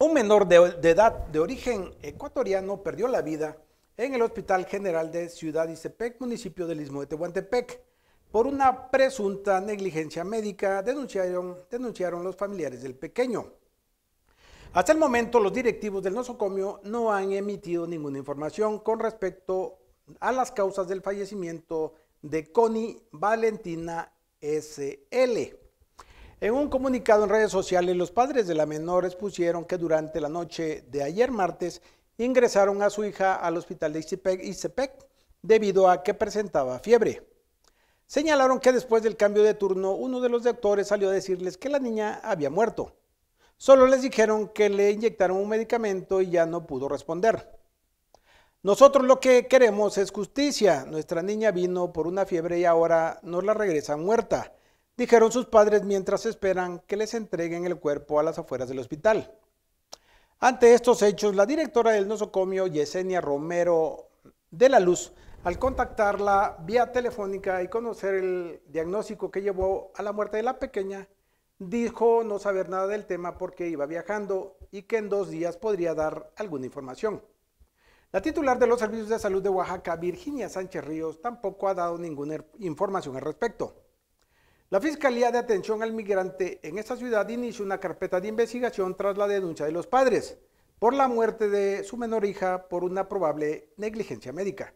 Un menor de, edad de origen ecuatoriano perdió la vida en el Hospital General de Ciudad Iztepec, municipio del Istmo de Tehuantepec, por una presunta negligencia médica, denunciaron, denunciaron los familiares del pequeño. Hasta el momento, los directivos del nosocomio no han emitido ninguna información con respecto a las causas del fallecimiento de Connie Valentina SL. En un comunicado en redes sociales, los padres de la menor expusieron que durante la noche de ayer martes ingresaron a su hija al hospital de Ixtepec, debido a que presentaba fiebre. Señalaron que después del cambio de turno, uno de los doctores salió a decirles que la niña había muerto. Solo les dijeron que le inyectaron un medicamento y ya no pudo responder. Nosotros lo que queremos es justicia. Nuestra niña vino por una fiebre y ahora nos la regresan muerta, dijeron sus padres mientras esperan que les entreguen el cuerpo a las afueras del hospital. Ante estos hechos, la directora del nosocomio, Yesenia Romero de la Luz, al contactarla vía telefónica y conocer el diagnóstico que llevó a la muerte de la pequeña, dijo no saber nada del tema porque iba viajando y que en dos días podría dar alguna información. La titular de los Servicios de Salud de Oaxaca, Virginia Sánchez Ríos, tampoco ha dado ninguna información al respecto. La Fiscalía de Atención al Migrante en esta ciudad inició una carpeta de investigación tras la denuncia de los padres por la muerte de su menor hija por una probable negligencia médica.